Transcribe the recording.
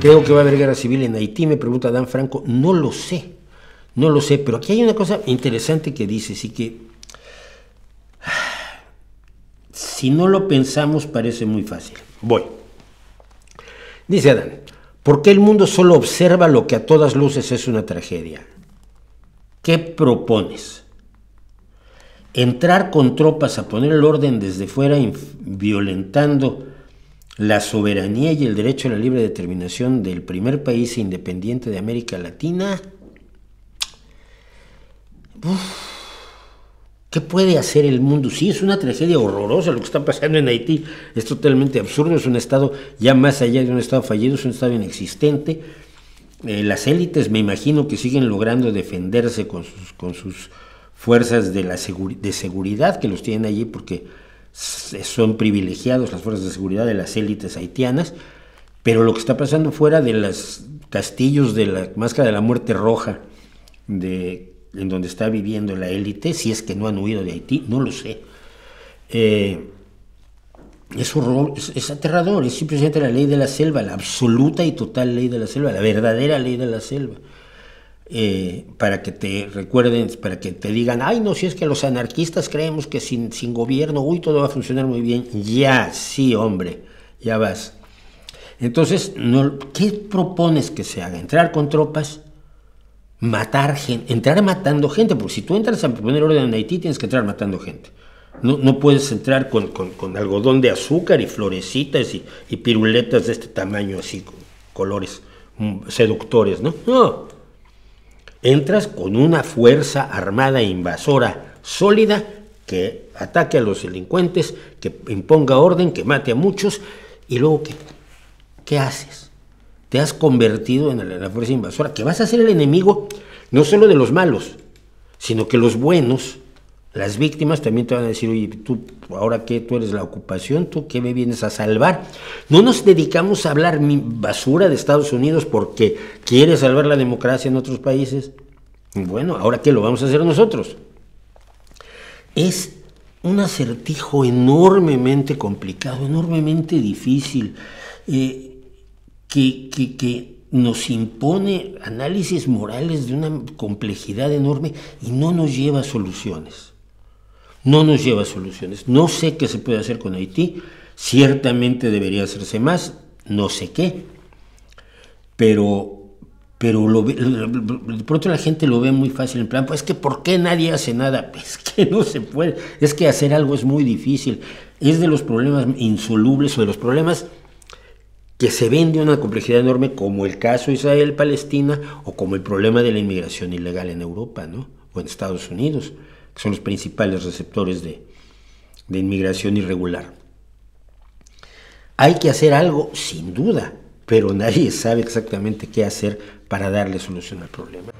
Creo que va a haber guerra civil en Haití, me pregunta Dan Franco. No lo sé, no lo sé, pero aquí hay una cosa interesante que dice, sí que si no lo pensamos parece muy fácil. Voy. Dice Adán, ¿por qué el mundo solo observa lo que a todas luces es una tragedia? ¿Qué propones? Entrar con tropas a poner el orden desde fuera, violentando la soberanía y el derecho a la libre determinación del primer país independiente de América Latina. ¿Qué puede hacer el mundo? Sí, es una tragedia horrorosa lo que está pasando en Haití. Es totalmente absurdo, es un estado ya más allá de un estado fallido, es un estado inexistente. Eh, las élites me imagino que siguen logrando defenderse con sus, con sus fuerzas de, la de seguridad que los tienen allí porque son privilegiados las fuerzas de seguridad de las élites haitianas, pero lo que está pasando fuera de los castillos de la máscara de la muerte roja, de, en donde está viviendo la élite, si es que no han huido de Haití, no lo sé. Eh, es, horror, es, aterrador, es simplemente la ley de la selva, la absoluta y total ley de la selva, la verdadera ley de la selva. Eh, para que te recuerden, para que te digan, ay, no, si es que los anarquistas creemos que sin, sin gobierno, uy, todo va a funcionar muy bien. Ya, sí, hombre, ya vas. Entonces, ¿qué propones que se haga? ¿Entrar con tropas? ¿Matar gente? ¿Entrar matando gente? Porque si tú entras a poner orden en Haití, tienes que entrar matando gente. No, puedes entrar con, algodón de azúcar y florecitas y, y piruletas de este tamaño, así, colores mm, seductores, ¿no? No, entras con una fuerza armada invasora sólida que ataque a los delincuentes, que imponga orden, que mate a muchos, y luego ¿qué, qué haces? Te has convertido en la fuerza invasora, que vas a ser el enemigo no solo de los malos, sino que los buenos las víctimas también te van a decir, oye, tú ahora que tú eres la ocupación, tú qué me vienes a salvar. No nos dedicamos a hablar basura de Estados Unidos porque quiere salvar la democracia en otros países. Bueno, ahora qué lo vamos a hacer nosotros. Es un acertijo enormemente complicado, enormemente difícil, eh, que, que, que nos impone análisis morales de una complejidad enorme y no nos lleva a soluciones no nos lleva a soluciones. No sé qué se puede hacer con Haití, ciertamente debería hacerse más, no sé qué, pero, pero de pronto la gente lo ve muy fácil, en plan, pues es que ¿por qué nadie hace nada? Es que no se puede, es que hacer algo es muy difícil, es de los problemas insolubles o de los problemas que se ven de una complejidad enorme como el caso Israel-Palestina o como el problema de la inmigración ilegal en Europa ¿no? o en Estados Unidos son los principales receptores de, de inmigración irregular. Hay que hacer algo, sin duda, pero nadie sabe exactamente qué hacer para darle solución al problema.